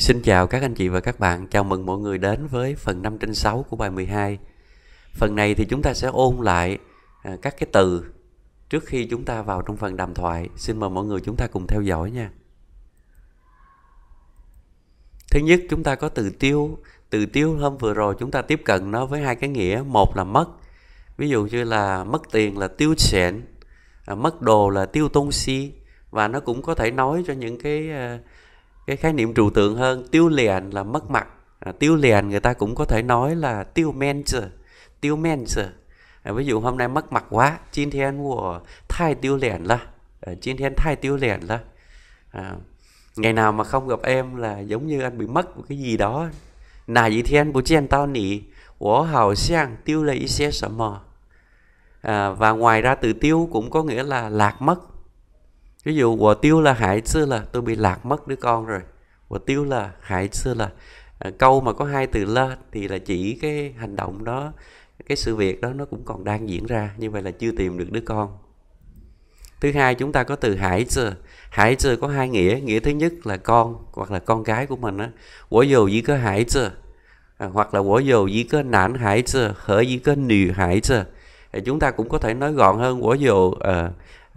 Xin chào các anh chị và các bạn, chào mừng mọi người đến với phần 5 trên 6 của bài 12. Phần này thì chúng ta sẽ ôn lại à, các cái từ trước khi chúng ta vào trong phần đàm thoại. Xin mời mọi người chúng ta cùng theo dõi nha. Thứ nhất chúng ta có từ tiêu, từ tiêu hôm vừa rồi chúng ta tiếp cận nó với hai cái nghĩa, một là mất. Ví dụ như là mất tiền là tiêu xẻn, à, mất đồ là tiêu tôn si và nó cũng có thể nói cho những cái à, cái khái niệm trừu tượng hơn tiêu liền là mất mặt à, tiêu liền người ta cũng có thể nói là tiêu mentor tiêu mentor à, ví dụ hôm nay mất mặt quá chín thiên của thai tiêu liền là chín thiên thai tiêu liền là à, ngày nào mà không gặp em là giống như anh bị mất một cái gì đó nà dĩ thiên của chen tao nỉ của hào sang tiêu lấy xe sợ mò à, và ngoài ra từ tiêu cũng có nghĩa là lạc mất ví dụ quả tiêu là hại xưa là tôi bị lạc mất đứa con rồi quả tiêu là hại xưa là à, câu mà có hai từ la thì là chỉ cái hành động đó cái sự việc đó nó cũng còn đang diễn ra như vậy là chưa tìm được đứa con thứ hai chúng ta có từ hải giờ hải giờ có hai nghĩa nghĩa thứ nhất là con hoặc là con gái của mình á quả dầu dĩ có hải giờ à, hoặc là quả dầu dĩ có nản hải giờ hở dĩ có nì hải giờ à, chúng ta cũng có thể nói gọn hơn quả dầu uh,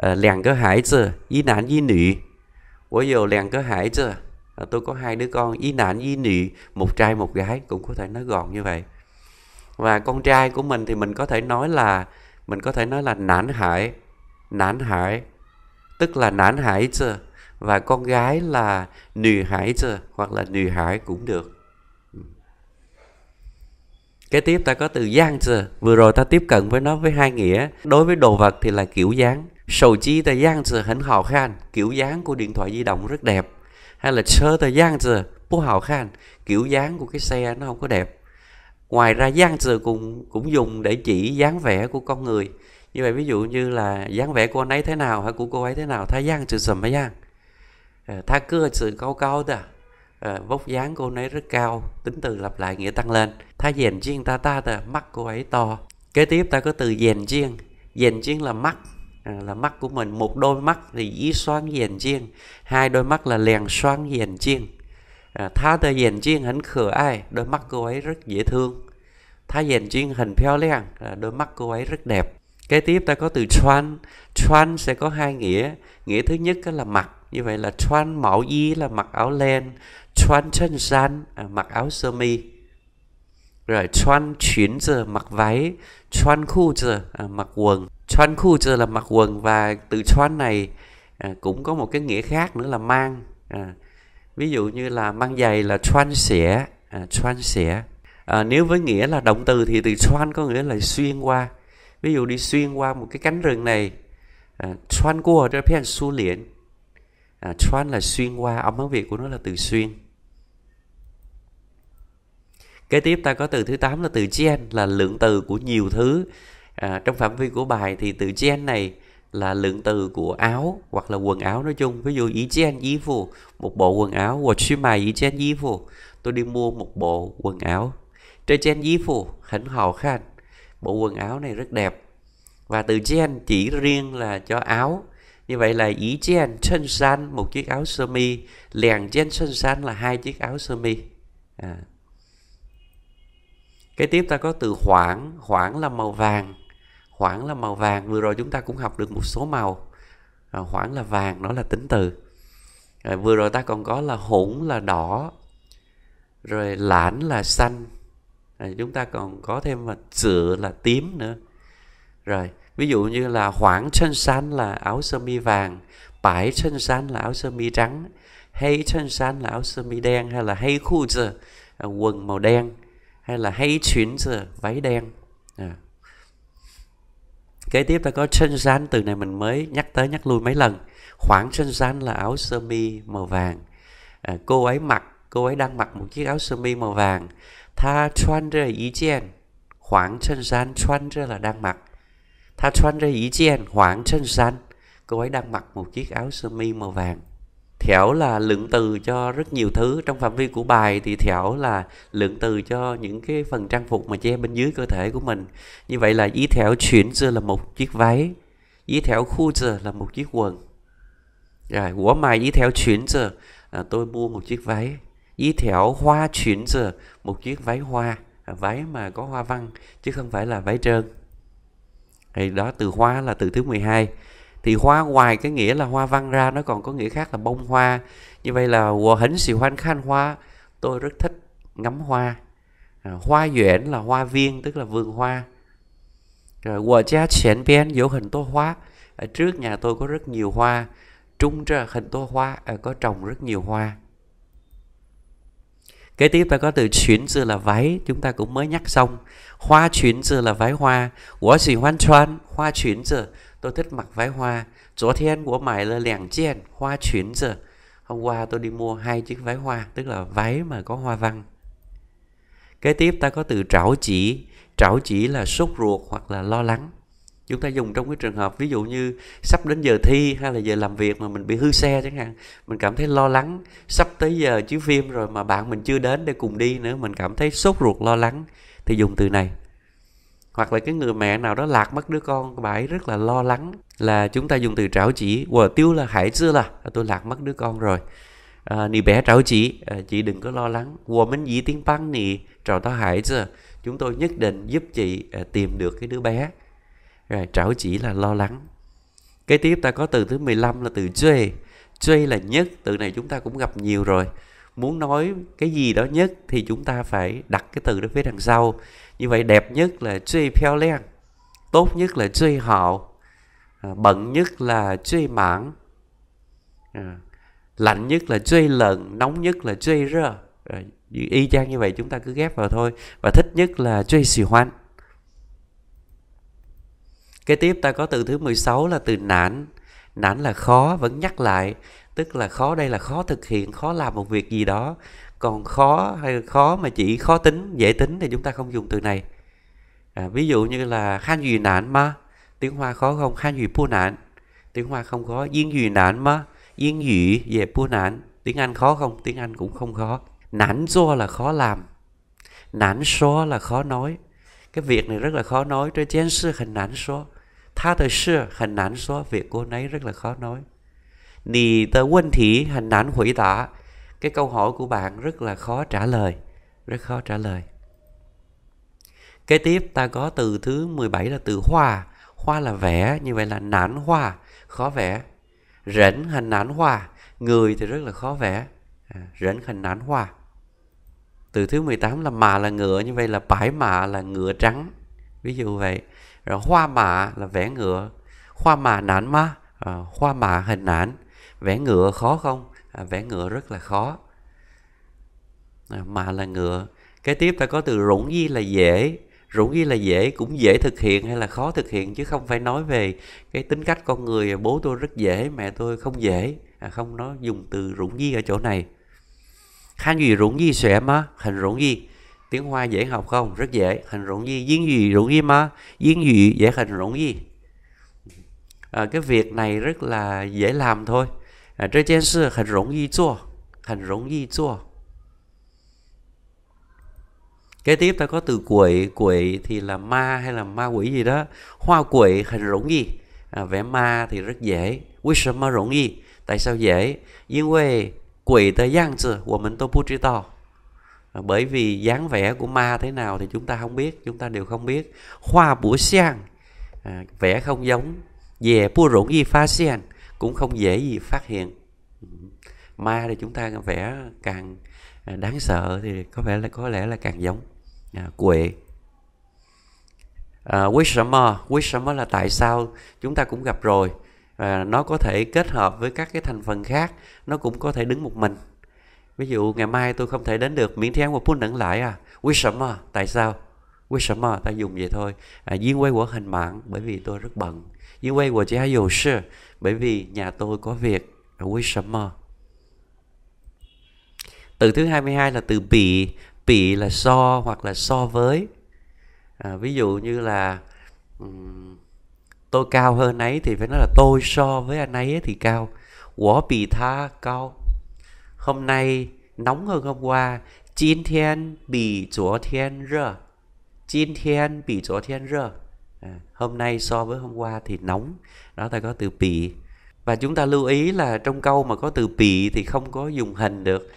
uh, làng hải giờ y nán y nữ tôi yêu làng cơ hải giờ tôi có hai đứa con y nạn y nị một trai một gái cũng có thể nói gọn như vậy và con trai của mình thì mình có thể nói là mình có thể nói là nản hải nản hải tức là nản hải chứ và con gái là nừ hải chứ hoặc là nừ hải cũng được kế tiếp ta có từ giang chứ vừa rồi ta tiếp cận với nó với hai nghĩa đối với đồ vật thì là kiểu dáng 手机的样子很好看，kiểu dáng của điện thoại di động rất đẹp. Hay là xe 的样子不好看, kiểu dáng của cái xe nó không có đẹp. Ngoài ra dáng từ cũng cũng dùng để chỉ dáng vẻ của con người. Như vậy ví dụ như là dáng vẻ của anh ấy thế nào hay của cô ấy thế nào, thái dáng từ sầm mấy dáng. thái cưa từ cao cao đó. Ờ, vóc dáng cô ấy rất cao tính từ lặp lại nghĩa tăng lên thái dèn chiên ta ta ta mắt cô ấy to kế tiếp ta có từ dèn chiên dèn chiên là mắt Ờ, là mắt của mình một đôi mắt thì y xoan hiền chiên hai đôi mắt là lèn xoan hiền chiên à, tha tờ hiền chiên hẳn khờ ai đôi mắt cô ấy rất dễ thương tha hiền chiên hình phéo leng đôi mắt cô ấy rất đẹp kế tiếp ta có từ chuan chuan sẽ có hai nghĩa nghĩa thứ nhất là mặt như vậy là chuan mẫu y là mặc áo len chuan chân san à, mặc áo sơ mi rồi chuan chuyến giờ mặc váy chuan khu giờ à, mặc quần chuan khu giờ là mặc quần và từ chuan này à, cũng có một cái nghĩa khác nữa là mang à, ví dụ như là mang giày là chuan xẻ à, chuan xẻ à, nếu với nghĩa là động từ thì từ chuan có nghĩa là xuyên qua ví dụ đi xuyên qua một cái cánh rừng này à, chuan cua ở trên su liền à, chuan là xuyên qua âm tiếng việt của nó là từ xuyên kế tiếp ta có từ thứ 8 là từ gen là lượng từ của nhiều thứ à, trong phạm vi của bài thì từ gen này là lượng từ của áo hoặc là quần áo nói chung ví dụ ý gen y phụ một bộ quần áo hoặc xí mài ý gen y phụ tôi đi mua một bộ quần áo trên gen y phụ hẳn hò khan bộ quần áo này rất đẹp và từ gen chỉ riêng là cho áo như vậy là ý gen chân san một chiếc áo sơ mi liền gen chân san là hai chiếc áo sơ mi à cái tiếp ta có từ khoảng, khoảng là màu vàng. Khoảng là màu vàng, vừa rồi chúng ta cũng học được một số màu. À, khoảng là vàng, đó là tính từ. À, vừa rồi ta còn có là hỗn là đỏ. Rồi lãnh là xanh. À, chúng ta còn có thêm là sữa là tím nữa. Rồi, ví dụ như là khoảng chân xanh là áo sơ mi vàng, bãi chân xanh là áo sơ mi trắng, hay chân xanh là áo sơ mi đen hay là hay khu giờ à, quần màu đen hay là hay chuyến giờ váy đen à. kế tiếp ta có chân gian từ này mình mới nhắc tới nhắc lui mấy lần khoảng chân gian là áo sơ mi màu vàng à, cô ấy mặc cô ấy đang mặc một chiếc áo sơ mi màu vàng tha chuan ra ý chen khoảng chân gian chuan ra là đang mặc tha chuan ra ý chen khoảng chân gian cô ấy đang mặc một chiếc áo sơ mi màu vàng thẻo là lượng từ cho rất nhiều thứ trong phạm vi của bài thì thẻo là lượng từ cho những cái phần trang phục mà che bên dưới cơ thể của mình như vậy là ý thẻo chuyển giờ là một chiếc váy ý thẻo khu giờ là một chiếc quần rồi của mày ý thẻo chuyển giờ à, tôi mua một chiếc váy ý thẻo hoa chuyển giờ một chiếc váy hoa à, váy mà có hoa văn chứ không phải là váy trơn thì đó từ hoa là từ thứ 12 thì hoa ngoài cái nghĩa là hoa văn ra nó còn có nghĩa khác là bông hoa như vậy là wo hĩnh xì hoan khan hoa tôi rất thích ngắm hoa à, hoa duyển là hoa viên tức là vườn hoa rồi wo cha chén biên dấu hình tô hoa ở trước nhà tôi có rất nhiều hoa trung ra hình tô hoa à, có trồng rất nhiều hoa Kế tiếp ta có từ chuyển dư là váy, chúng ta cũng mới nhắc xong. Hoa chuyển dư là váy hoa. Wo xì hoan chuan, hoa chuyển dư tôi thích mặc váy hoa, hoa chỗ thiên của mày là chen, chuyển giờ. Hôm qua tôi đi mua hai chiếc váy hoa Tức là váy mà có hoa văn Kế tiếp ta có từ trảo chỉ Trảo chỉ là sốt ruột hoặc là lo lắng Chúng ta dùng trong cái trường hợp ví dụ như sắp đến giờ thi hay là giờ làm việc mà mình bị hư xe chẳng hạn Mình cảm thấy lo lắng Sắp tới giờ chiếu phim rồi mà bạn mình chưa đến để cùng đi nữa Mình cảm thấy sốt ruột lo lắng Thì dùng từ này hoặc là cái người mẹ nào đó lạc mất đứa con bà ấy rất là lo lắng là chúng ta dùng từ trảo chỉ của tiêu là hải chưa là tôi lạc mất đứa con rồi à, nì bé trảo chỉ à, chị đừng có lo lắng của mình dĩ tiếng băng nì trò ta hải chưa chúng tôi nhất định giúp chị à, tìm được cái đứa bé rồi trảo chỉ là lo lắng cái tiếp ta có từ thứ 15 là từ chơi chơi là nhất từ này chúng ta cũng gặp nhiều rồi muốn nói cái gì đó nhất thì chúng ta phải đặt cái từ đó phía đằng sau như vậy đẹp nhất là truy peo len tốt nhất là truy hậu à, bận nhất là truy mãn à, lạnh nhất là truy lợn nóng nhất là truy rơ y chang như vậy chúng ta cứ ghép vào thôi và thích nhất là truy xì hoan Kế tiếp ta có từ thứ 16 là từ nản Nản là khó, vẫn nhắc lại tức là khó đây là khó thực hiện khó làm một việc gì đó còn khó hay khó mà chỉ khó tính dễ tính thì chúng ta không dùng từ này à, ví dụ như là han duy nạn mà tiếng hoa khó không han duy pu nạn tiếng hoa không khó yên duy nạn mà yên duy về pu nạn tiếng anh khó không tiếng anh cũng không khó nản do là khó làm nản số là khó nói cái việc này rất là khó nói trên chén sư hình nản số tha thời xưa hình nản số việc cô nấy rất là khó nói 你的问题很难回答. Cái câu hỏi của bạn rất là khó trả lời. Rất khó trả lời. Kế tiếp ta có từ thứ 17 là từ hoa. Hoa là vẽ, như vậy là nản hoa, khó vẽ. Rảnh hành nản hoa, người thì rất là khó vẽ. À, rảnh hành nản hoa. Từ thứ 18 là mà là ngựa, như vậy là bãi mạ là ngựa trắng. Ví dụ vậy. Rồi hoa mạ là vẽ ngựa. Hoa mạ nản ma, à, hoa mạ hình nản vẽ ngựa khó không à, vẽ ngựa rất là khó à, mà là ngựa kế tiếp ta có từ rủng di là dễ rủng di là dễ cũng dễ thực hiện hay là khó thực hiện chứ không phải nói về cái tính cách con người bố tôi rất dễ mẹ tôi không dễ à, không nó dùng từ rủng di ở chỗ này hang gì rủng di xẻ mà hình rủng di tiếng hoa dễ học không rất dễ hình rủng di diễn gì rủng di mà diễn gì dễ hình rủng di à, cái việc này rất là dễ làm thôi 啊，这件事很容易做，很容易做。Kế tiếp ta có từ quỷ, quỷ thì là ma hay là ma quỷ gì đó. Hoa quỷ hình rỗng gì? À, vẽ ma thì rất dễ. Vì sao ma rỗng gì? Tại sao dễ? Yên quê quỷ ta giang chứ, của mình tôi bút to. Bởi vì dáng vẽ của ma thế nào thì chúng ta không biết, chúng ta đều không biết. Hoa búa sang, à, vẽ không giống. về búa rỗng gì pha sen cũng không dễ gì phát hiện ma thì chúng ta vẽ càng à, đáng sợ thì có vẻ là có lẽ là càng giống à, quệ à, wisdom wisdom là tại sao chúng ta cũng gặp rồi à, nó có thể kết hợp với các cái thành phần khác nó cũng có thể đứng một mình ví dụ ngày mai tôi không thể đến được miễn thi ăn một phút lại à wisdom tại sao 为什么？他 dùng vậy thôi. À, Duyên quay của hình mạng bởi vì tôi rất bận. Duyên quay của gia dù sư bởi vì nhà tôi có việc. À, quý từ thứ 22 là từ bị, bị là so hoặc là so với. À, ví dụ như là um, tôi cao hơn ấy thì phải nói là tôi so với anh ấy thì cao. Quả bị tha cao. Hôm nay nóng hơn hôm qua. chín thiên bị chỗ thiên rơ. 今天比昨天热. À, hôm nay so với hôm qua thì nóng. Đó ta có từ bị. Và chúng ta lưu ý là trong câu mà có từ bị thì không có dùng hình được.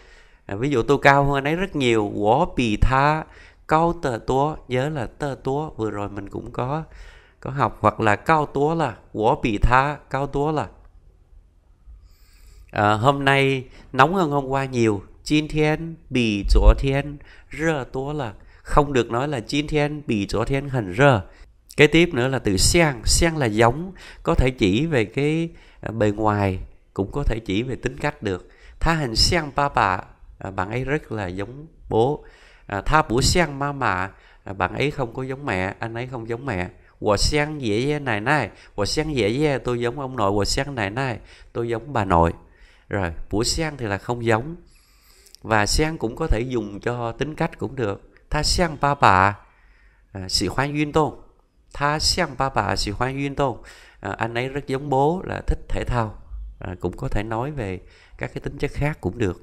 À, ví dụ tôi cao hơn anh ấy rất nhiều. Wo bị tha cao tờ tố. Nhớ là tờ tố vừa rồi mình cũng có có học hoặc là cao tố là wo bị tha cao tố là à, hôm nay nóng hơn hôm qua nhiều. Chín thiên bị chỗ thiên rơ tố là không được nói là chín thiên bị chỗ thiên hẳn rơ kế tiếp nữa là từ sang sang là giống có thể chỉ về cái à, bề ngoài cũng có thể chỉ về tính cách được tha hình sang ba bà à, bạn ấy rất là giống bố à, tha bố sang ma mà, bạn ấy không có giống mẹ anh ấy không giống mẹ của sang dễ dễ này này của sang dễ dễ tôi giống ông nội của sang này này tôi giống bà nội rồi bố sang thì là không giống và sang cũng có thể dùng cho tính cách cũng được 他像爸爸，à, sĩ hoan 运 động. Tha xiang ba bà anh ấy rất giống bố là thích thể thao. À, cũng có thể nói về các cái tính chất khác cũng được.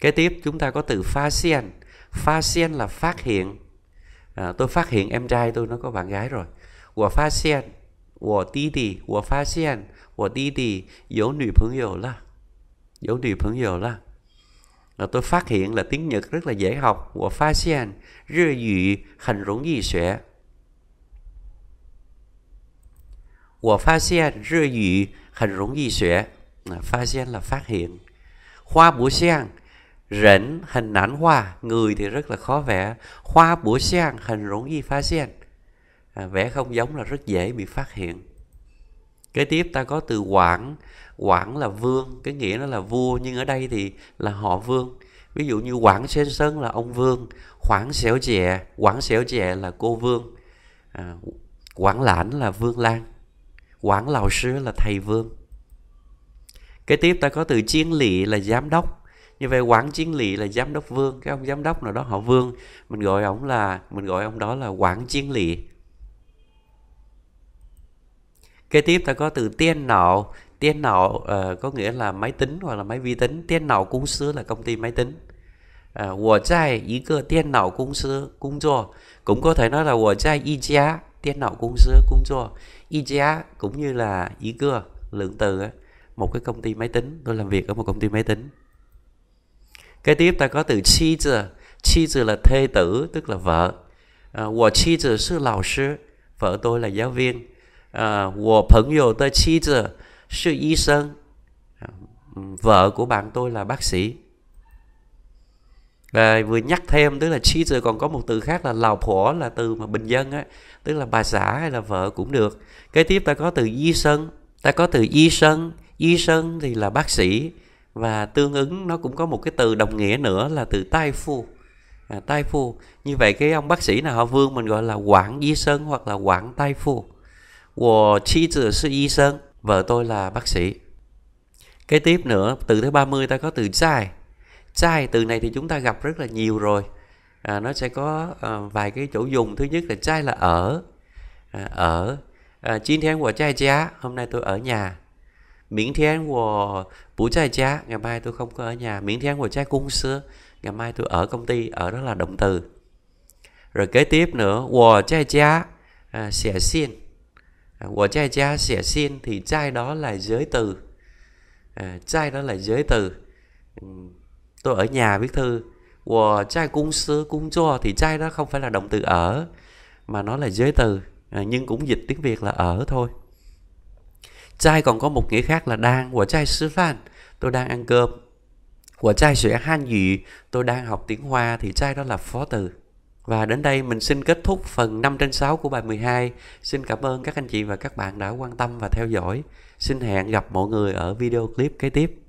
Kế tiếp chúng ta có từ phát xian. Pha xian là phát hiện. À, tôi phát hiện em trai tôi nó có bạn gái rồi. Của pha xian. Của tí tì. Của pha xian. Của tí tì. Dấu nữ 朋友了. Dấu nữ 朋友了 là tôi phát hiện là tiếng Nhật rất là dễ học. Của phát hiện, rơ dụ, hành rủng dì xuệ. Của phát hiện, rơ dụ, hành rủng dì xuệ. Phát hiện là phát hiện. Hoa búa sen, rỉnh, hình ảnh hoa. Người thì rất là khó vẽ. Hoa búa sen, hành rủng dì phát hiện. À, vẽ không giống là rất dễ bị phát hiện. Kế tiếp ta có từ quảng quản là vương, cái nghĩa nó là vua nhưng ở đây thì là họ vương. Ví dụ như quản Sen Sơn là ông vương, khoảng Xẻo Chè, quản Xẻo Chè là cô vương, à, Quảng Lãnh là vương lan, quản Lào sứ là thầy vương. cái tiếp ta có từ chiến lỵ là giám đốc. Như vậy quản Chiến Lỵ là giám đốc vương, cái ông giám đốc nào đó họ vương, mình gọi ông là mình gọi ông đó là quản Chiến Lỵ. Kế tiếp ta có từ tiên nạo tiền nào uh, có nghĩa là máy tính hoặc là máy vi tính tiền nào cũng sư là công ty máy tính ờ, uh, 我在一个电脑公司工作 cũng có thể nói là 我在一家电脑公司工作一家 cũng như là ý cưa lượng từ một cái công ty máy tính tôi làm việc ở một công ty máy tính kế tiếp ta có từ chi giờ chi giờ là thê tử tức là vợ của ờ, chi giờ sư lão sư vợ tôi là giáo viên của phấn dụ sư y sơn vợ của bạn tôi là bác sĩ và vừa nhắc thêm tức là chi rồi còn có một từ khác là lào phổ là từ mà bình dân á tức là bà xã hay là vợ cũng được kế tiếp ta có từ y sơn ta có từ y sơn y sơn thì là bác sĩ và tương ứng nó cũng có một cái từ đồng nghĩa nữa là từ tai phu à, tai phu như vậy cái ông bác sĩ nào họ vương mình gọi là quản y sơn hoặc là quản tai phu của chi tử sư y sơn Vợ tôi là bác sĩ. Kế tiếp nữa, từ thứ 30 ta có từ chai. Chai từ này thì chúng ta gặp rất là nhiều rồi. À, nó sẽ có à, vài cái chỗ dùng. Thứ nhất là chai là ở. À, ở. À, chín thiên của chai giá, hôm nay tôi ở nhà. Miễn thiên của bố chai giá, ngày mai tôi không có ở nhà. Miễn thiên của chai cung xưa, ngày mai tôi ở công ty, ở đó là động từ. Rồi kế tiếp nữa, của chai giá, à, sẽ xin À, của trai cha sẽ xin thì trai đó là giới từ à, trai đó là giới từ ừ, tôi ở nhà viết thư của trai cung sư cung cho thì trai đó không phải là động từ ở mà nó là giới từ à, nhưng cũng dịch tiếng việt là ở thôi trai còn có một nghĩa khác là đang của trai sư phan tôi đang ăn cơm của trai sẽ han gì tôi đang học tiếng hoa thì trai đó là phó từ và đến đây mình xin kết thúc phần 5 trên 6 của bài 12. Xin cảm ơn các anh chị và các bạn đã quan tâm và theo dõi. Xin hẹn gặp mọi người ở video clip kế tiếp.